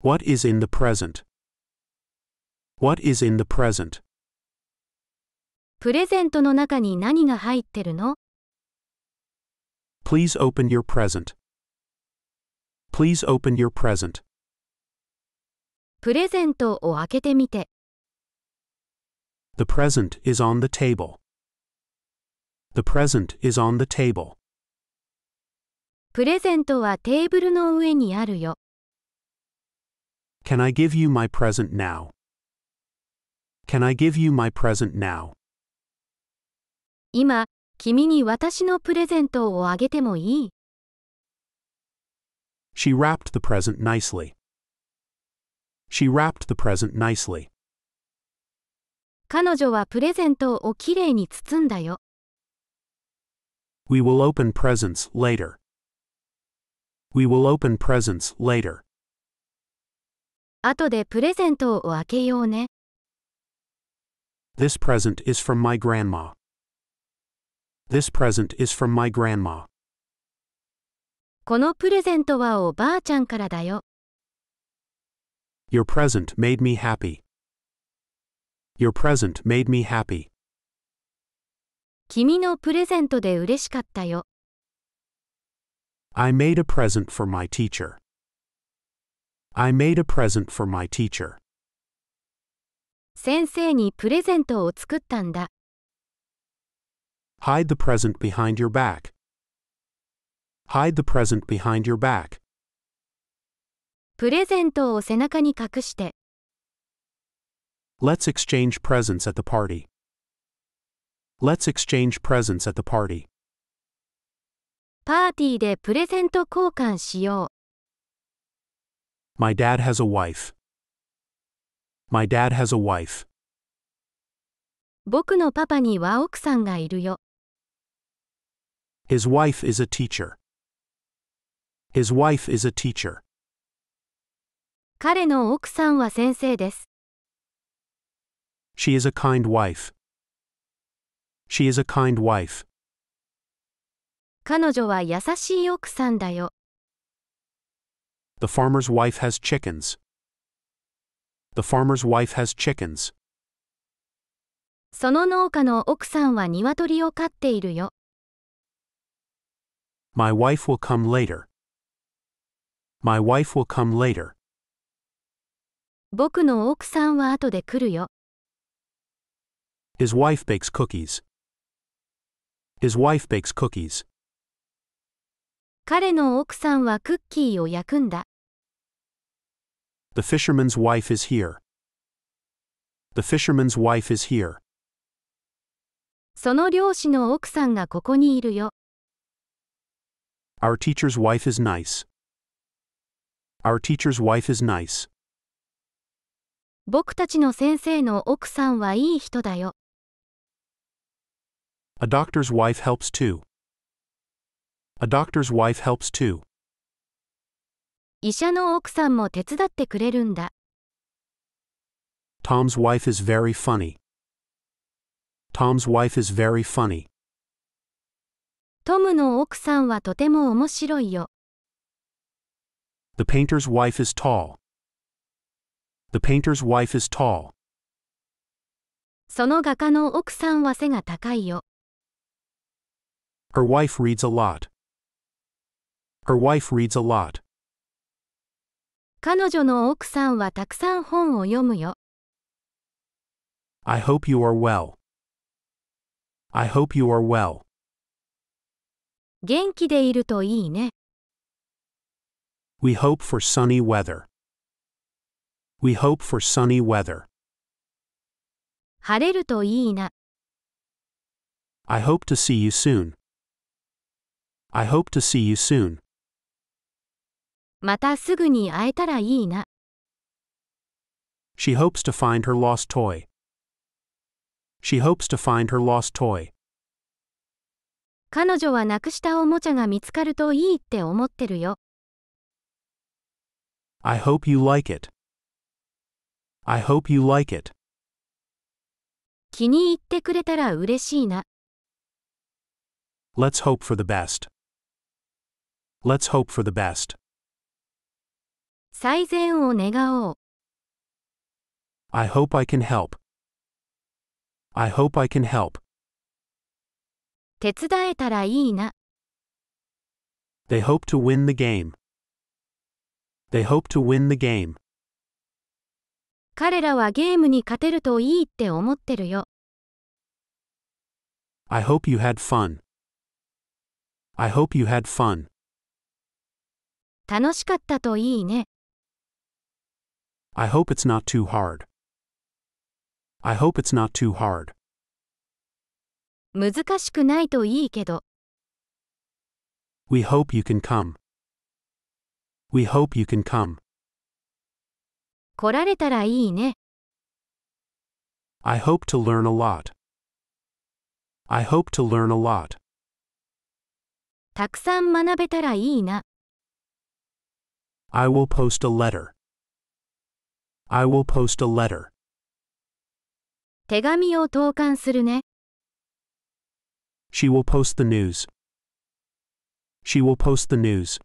What is in the present? What is in the present? プレゼントの中に何が入ってるの Please open your present. Please open your present. プレゼントを開けてみて。The present is on the table. The present is on the table. プレゼントはテーブルの上にあるよ。can I give you my present now? Can I give you my present now? 今、君に私のプレゼントをあげてもいい She wrapped the present nicely. She wrapped the present nicely. 彼女はプレゼントをきれいに包んだよ。We will open presents later. We will open presents later. 後でプレゼントを開けようね。This present is from my grandma. This present is from my grandma. このプレゼントはおばあちゃんからだよ。Your present made me happy. Your present made me happy. 君のプレゼントで嬉しかったよ。I made a present for my teacher. I made a present for my teacher. 先生にプレゼントを作ったんだ。Hide the present behind your back. Hide the present behind your back. プレゼントを背中に隠して。Let's exchange presents at the party. Let's exchange presents at the party. パーティーでプレゼント交換しよう。my dad has a wife. My dad has a wife. 僕のパパには奥さんがいるよ。His wife is a teacher. His wife is a teacher. 彼の奥さんは先生です。She is a kind wife. She is a kind wife. 彼女は優しい奥さんだよ。the farmer's wife has chickens. The farmer's wife has chickens. その農家の奥さんは鶏を飼っているよ。My wife will come later. My wife will come later. 僕の奥さんは後で来るよ。His wife bakes cookies. His wife bakes cookies. 彼の奥さんはクッキーを焼くんだ。the fisherman's wife is here. The fisherman's wife is here. その漁師の奥さんがここにいるよ。Our teacher's wife is nice. Our teacher's wife is nice. 僕たちの先生の奥さんはいい人だよ。A doctor's wife helps too. A doctor's wife helps too. 医者の奥さんも手伝ってくれるんだ。Tom's wife is very funny. Tom's wife is very funny. トムの奥さんはとても面白いよ。The painter's wife is tall. The painter's wife is tall. その画家の奥さんは背が高いよ。Her wife reads a lot. Her wife reads a lot. 彼女の奥さんはたくさん本を読むよ。I hope you are well. I hope you are well. 元気でいるといいね。We hope for sunny weather. We hope for sunny weather. 晴れるといいな。I hope to see you soon. I hope to see you soon. またすぐに会えたらいいな。She hopes to find her lost toy. She hopes to find her lost toy. 彼女はなくしたおもちゃが見つかるといいって思ってるよ。I hope you like it. I hope you like it. 気に入ってくれたら嬉しいな。Let's hope for the best. Let's hope for the best. 最善を願おう。I hope I can help. I hope I can help. 手伝えたらいいな。They hope to win the game. They hope to win the game. 彼らはゲームに勝てるといいって思ってるよ。I hope you had fun. I hope you had fun. 楽しかったといいね。I hope it's not too hard. I hope it's not too hard. 難しくないといいけど。We hope you can come. We hope you can come. 来られたらいいね。I hope to learn a lot. I hope to learn a lot. たくさん学べたらいいな。I will post a letter. I will post a letter. 手紙を投函するね。She will post the news. She will post the news.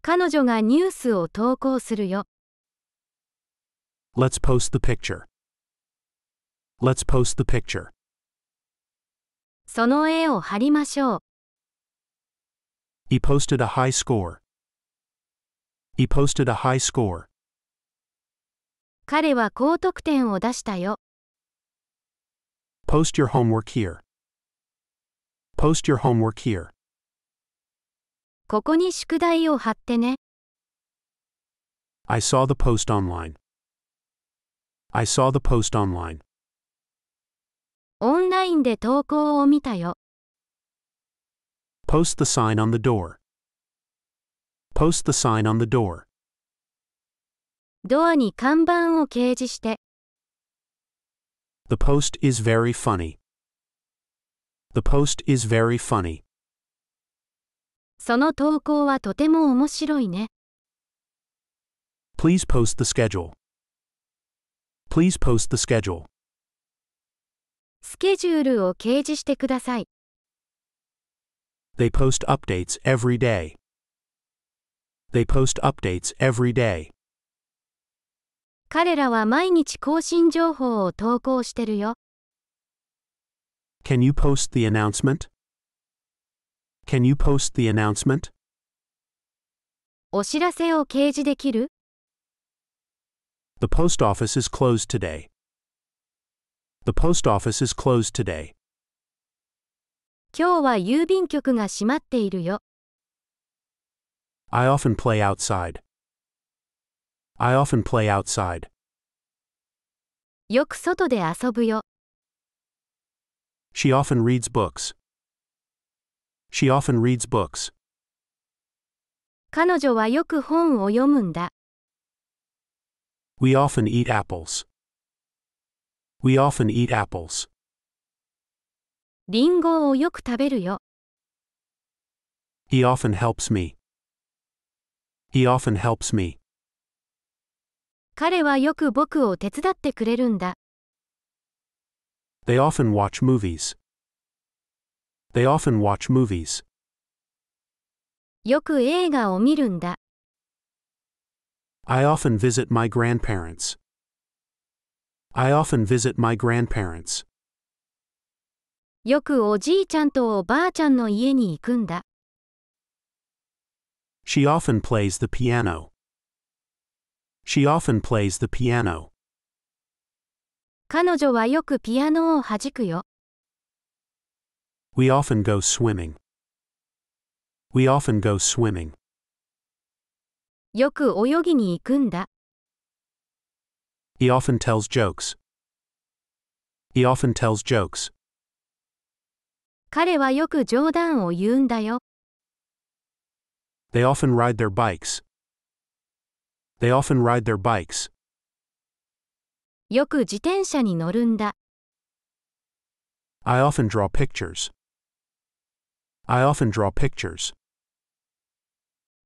彼女がニュースを投稿するよ。Let's post the picture. Let's post the picture. その絵を貼りましょう。He posted a high score. He posted a high score. 彼は高得点を出したよ。Post your homework here. Post your homework here. ここに宿題を貼ってね。I saw the post online. I saw the post online. オンラインで投稿を見たよ。Post the sign on the door. Post the sign on the door. ドアに看板を掲示して。The post is very funny. The post is very funny. その投稿はとても面白いね。Please post the schedule. Please post the schedule. スケジュールを掲示してください。They post updates every day. They post updates every day. 彼らは毎日更新情報を投稿してるよ。Can you post the announcement? Can you post the announcement? お知らせを掲示できる ?The post office is closed today. The post office is closed today. 今日は郵便局が閉まっているよ。I often play outside. I often play outside. よく外で遊ぶよ。She often reads books. She often reads books. 彼女はよく本を読むんだ。We often eat apples. We often eat apples. リンゴをよく食べるよ。He often helps me. He often helps me. 彼はよく僕を手伝ってくれるんだ。They often watch movies. They often watch movies. よく映画を見るんだ。I often visit my grandparents. I often visit my grandparents. よくおじいちゃんとおばあちゃんの家に行くんだ。She often plays the piano. She often plays the piano. 彼女はよくピアノを弾くよ。We often go swimming. We often go swimming. よく泳ぎに行くんだ。He often tells jokes. He often tells jokes. 彼はよく冗談を言うんだよ。They often ride their bikes. They often ride their bikes. よく自転車に乗るんだ。I often draw pictures. I often draw pictures.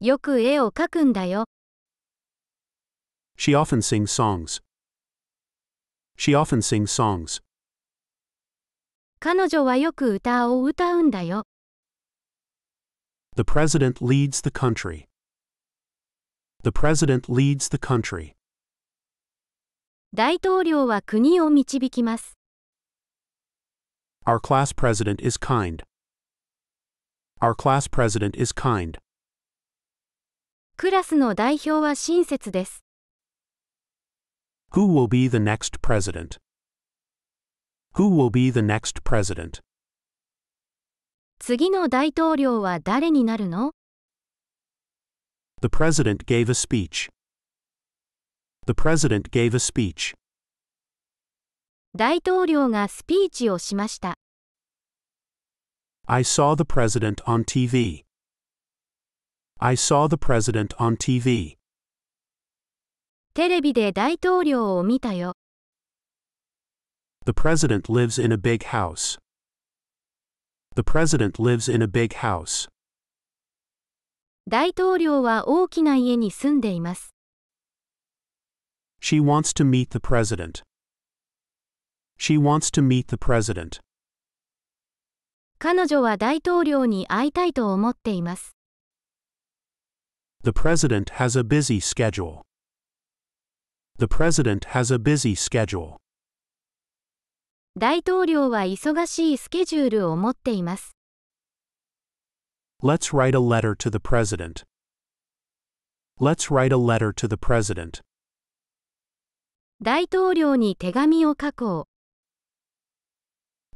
よく絵を描くんだよ。She often sings songs. She often sings songs. 彼女はよく歌を歌うんだよ。The president leads the country. The president leads the country. 大統領は国を導きます。Our class president is kind. Our class president is kind. クラスの代表は親切です。Who will be the next president? Who will be the next president? 次の大統領は誰になるの the President gave a speech. The President gave a speech. 大統領がスピーチをしました。I saw the President on TV. I saw the President on TV. テレビで大統領を見たよ。The President lives in a big house. The President lives in a big house. 大統領は大きな家に住んでいます。She wants to meet the president. She wants to meet the president. 彼女は大統領に会いたいと思っています。The president has a busy schedule. The president has a busy schedule. 大統領は忙しいスケジュールを持っています。Let's write a letter to the president. Let's write a letter to the president. 大統領に手紙を書こ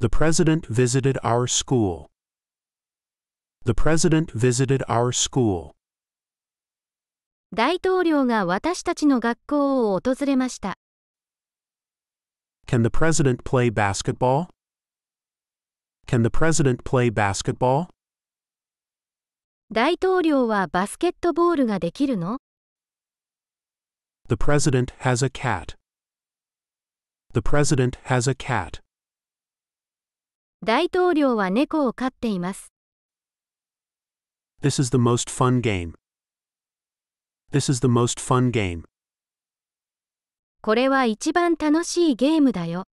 う。The president visited our school. The president visited our school. 大統領が私たちの学校を訪れました。Can the president play basketball? Can the president play basketball? 大統領はバスケットボールができるの ?The president has a cat.The president has a cat. 大統領は猫を飼っています。This is the most fun game.This is the most fun game. これは一番楽しいゲームだよ。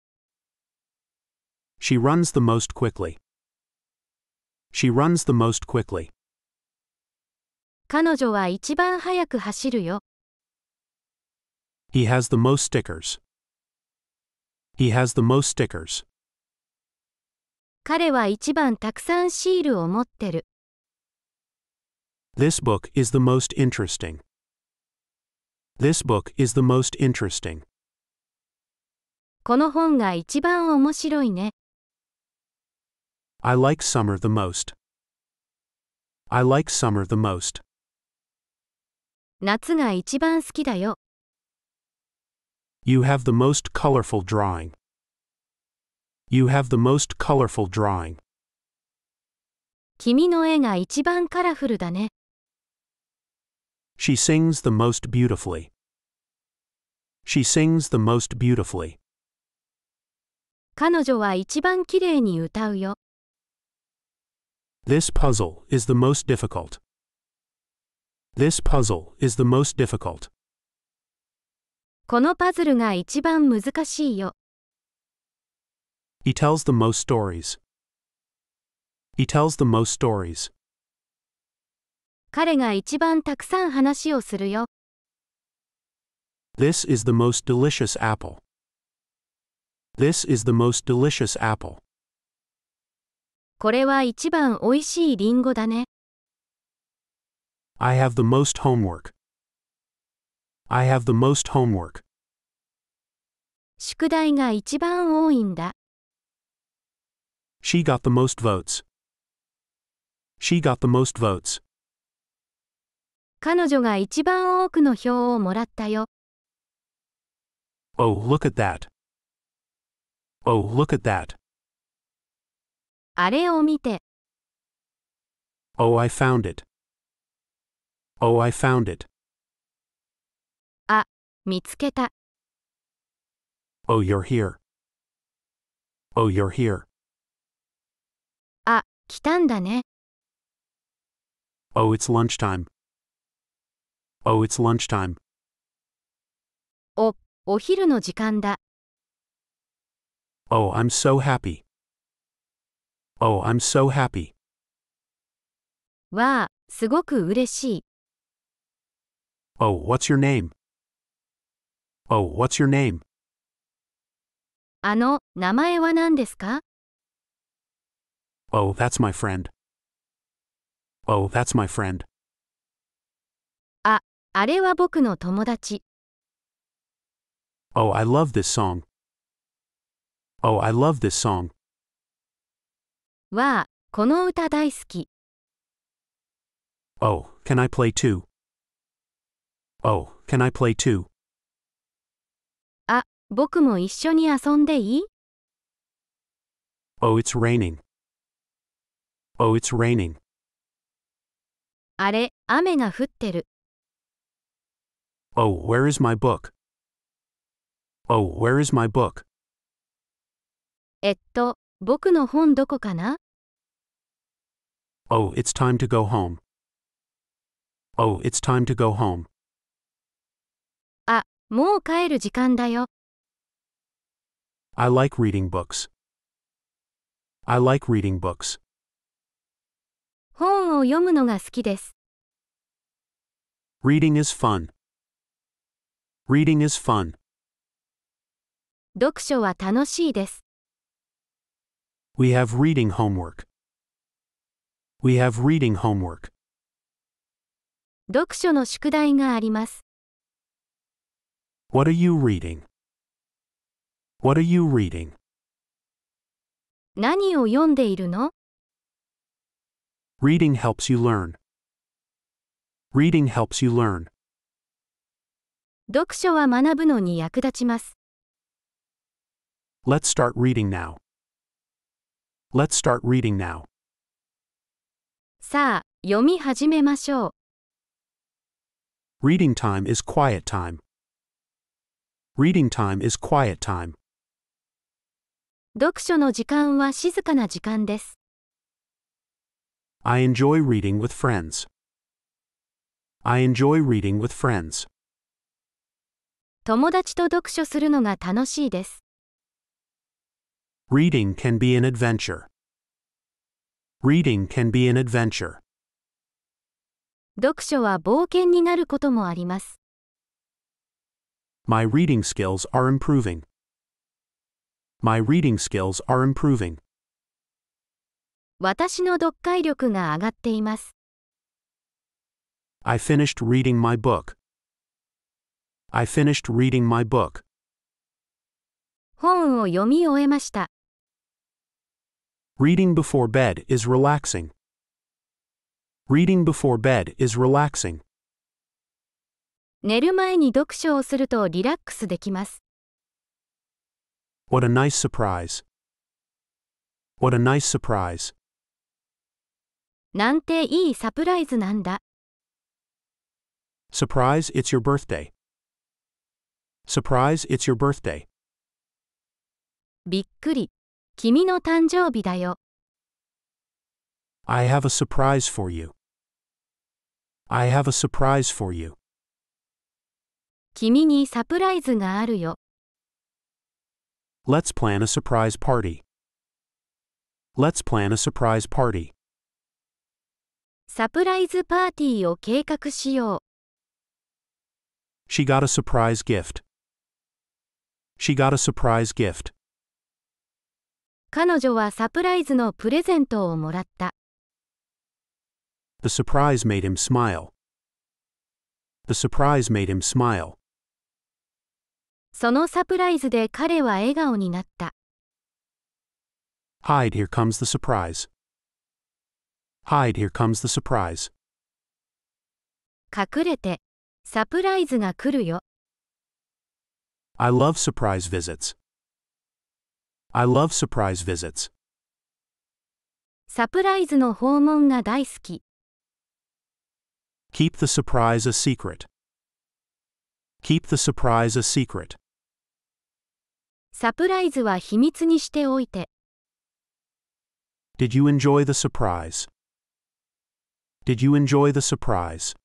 She runs the most quickly. She runs the most quickly. 彼女は一番速く走るよ。He has the most stickers. He has the most stickers. 彼は一番たくさんシールを持ってる。This book is the most interesting. This book is the most interesting. この本が一番面白いね。I like summer the most. I like summer the most. 夏が一番好きだよ。You have the most colorful drawing. You have the most colorful drawing. 君の絵が一番カラフルだね。She sings the most beautifully. She sings the most beautifully. 彼女は一番きれいに歌うよ。This puzzle is the most difficult. This puzzle is the most difficult. このパズルが一番難しいよ。He tells the most stories. He tells the most stories. 彼が一番たくさん話をするよ。This is the most delicious apple. This is the most delicious apple. これは一番おいしいリンゴだね。I have the most homework. I have the most homework. 宿題が一番多いんだ。She got the most votes. She got the most votes. 彼女が一番多くの票をもらったよ。Oh, look at that. Oh, look at that. あれを見て。Oh, I found it. Oh, I found it. Ah, oh, you you're here. Oh, you're here. Oh, it's lunchtime. Oh, it's lunchtime. お、お昼の時間だ。Oh, oh, I'm so happy. Oh, I'm so happy. わあ、すごく嬉しい。Oh, what's your name? Oh, what's your name? あの、名前は何ですか Oh, that's my friend. Oh, that's my friend. あ、あれは僕の友達。Oh, I love this song. Oh, I love this song. わあ、この歌大好き。Oh, can I play too? Oh, can I play too? あ、僕も一緒に遊んでいい Oh, it's raining. Oh, it's raining. あれ、雨が降ってる。Oh, where is my book? Oh, where is my book? えっと、僕の本どこかな Oh, it's time to go home. Oh, it's time to go home. もう帰る時間だよ。I like reading books. I like reading books. 本を読むのが好きです。Reading is fun. Reading is fun. 読書は楽しいです。We have reading homework. We have reading homework. 読書の宿題があります。What are you reading? What are you reading? 何を読んでいるの Reading helps you learn. Reading helps you learn. 読書は学ぶのに役立ちます。Let's start reading now. Let's start reading now. さあ、読み始めましょう。Reading time is quiet time. Reading time is quiet time. 読書の時間は静かな時間です。I enjoy reading with friends. I enjoy reading with friends. 友達と読書するのが楽しいです。Reading can be an adventure. Reading can be an adventure. 読書は冒険になることもあります。My reading skills are improving. My reading skills are improving. 私の読解力が上がっています。I finished reading my book. I finished reading my book. 本を読み終えました。Reading before bed is relaxing. Reading before bed is relaxing. 寝る前に読書をするとリラックスできます。What a nice surprise! What a nice surprise! なんていいサプライズなんだ。Surprise, it's your birthday. Surprise, it's your birthday. びっくり。君の誕生日だよ。I have a surprise for you. I have a surprise for you. 君にサプライズがあるよ。Let's plan a surprise party. Let's plan a surprise party. サプライズパーティーを計画しよう。She got a surprise gift. She got a surprise gift. 彼女はサプライズのプレゼントをもらった。The surprise made him smile. The surprise made him smile. そのサプライズで彼は笑顔になった。Hide, here comes the surprise. Hide, here comes the surprise. 隠れて、サプライズが来るよ。I love surprise visits. I love surprise visits. サプライズの訪問が大好き。Keep the surprise a secret. Keep the surprise a secret. サプライズは秘密にしておいて。Did you enjoy the surprise? Did you enjoy the surprise?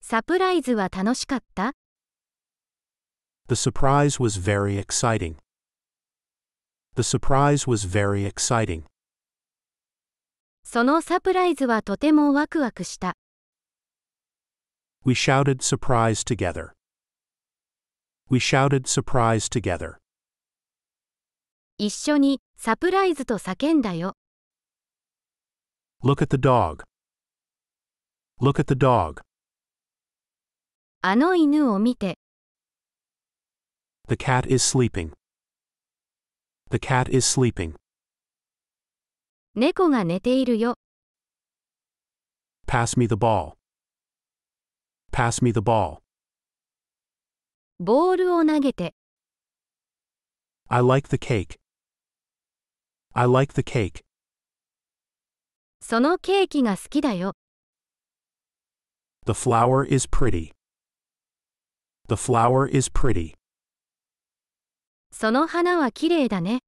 サプライズは楽しかった The surprise was very exciting. The surprise was very exciting. そのサプライズはとてもワクワクした。We shouted surprise together. We shouted surprise together. 一緒にサプライズと叫んだよ。Look at the dog. Look at the dog. あの犬を見て。The cat is sleeping. The cat is sleeping. 猫が寝ているよ。Pass me the ball. Pass me the ball. ボールを投げて。I like the cake. I like the cake. そのケーキが好きだよ。The flower is pretty. The flower is pretty. その花はきれいだね。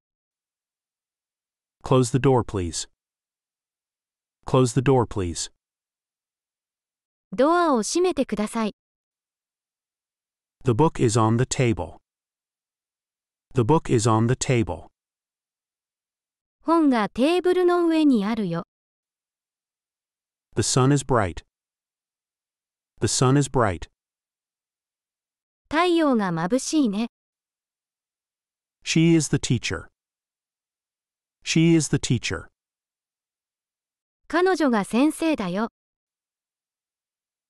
Close the door, please. Close the door, please. ドアを閉めてください。The book is on the table. The book is on the table. 本がテーブルの上にあるよ。The sun is bright. The sun is bright. 太陽が眩しいね。She is the teacher. She is the teacher. 彼女が先生だよ。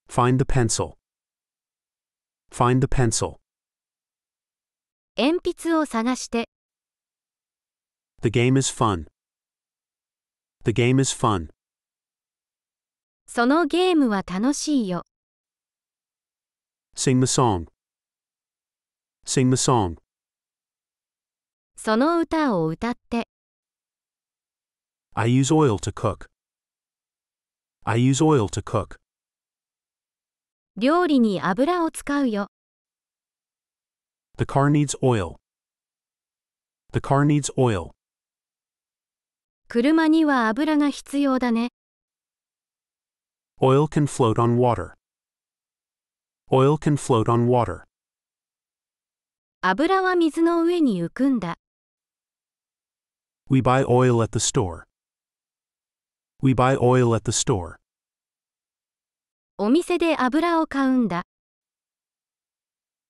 Find the pencil. Find the pencil. 鉛筆を探して The game is fun. The game is fun. そのゲームは楽しいよ Sing the song. Sing the song. その歌を歌って I use oil to cook. I use oil to cook. 料理に油を使うよ。The car needs oil. The car needs oil. 車には油が必要だね。Oil can float on water. Oil can float on water. 油は水の上に浮くんだ。We buy oil at the store. We buy oil at the store. お店で油を買うんだ。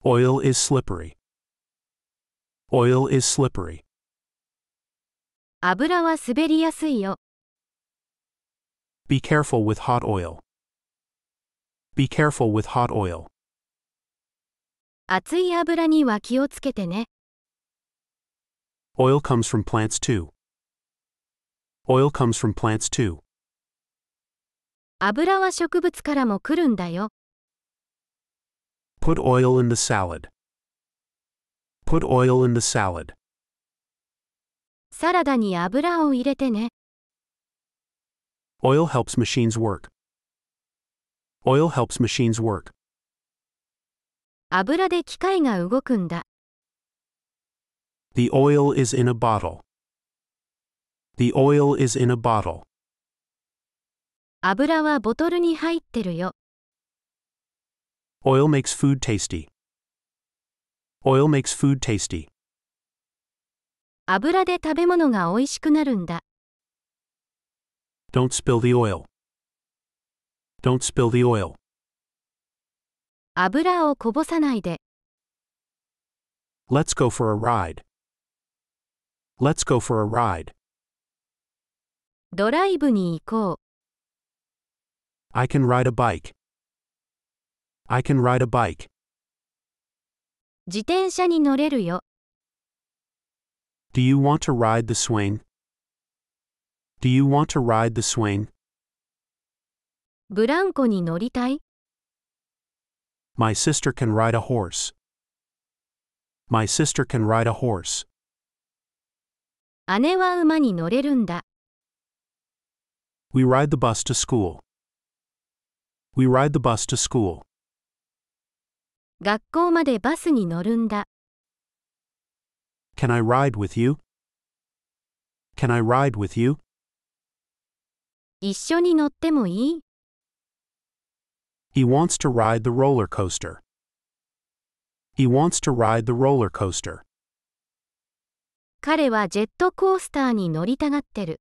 Oil is slippery. Oil is slippery. 油は滑りやすいよ。Be careful with hot oil. Be careful with hot oil. 熱い油には気をつけてね。Oil comes from plants too. Oil comes from plants too. 油は植物からも来るんだよ。Put oil in the salad. Put oil in the salad. サラダに油を入れてね。Oil helps machines work. Oil helps machines work. 油で機械が動くんだ。The oil is in a bottle. The oil is in a bottle. 油はボトルに入ってるよ。Oil makes food tasty. Oil makes food tasty. 油で食べ物が美味しくなるんだ。Don't spill the oil. Don't spill the oil. 油をこぼさないで。Let's go for a ride. Let's go for a ride. ドライブに行こう。I can ride a bike. I can ride a bike. 自転車に乗れるよ。Do you want to ride the swing? Do you want to ride the swing? ブランコに乗りたい My sister can ride a horse. My sister can ride a horse. 姉は馬に乗れるんだ。We ride the bus to school. We ride the bus to school. 学校までバスに乗るんだ。Can I ride with you? Can I ride with you? 一緒に乗ってもいい He wants to ride the roller coaster. He wants to ride the roller coaster. 彼はジェットコースターに乗りたがってる。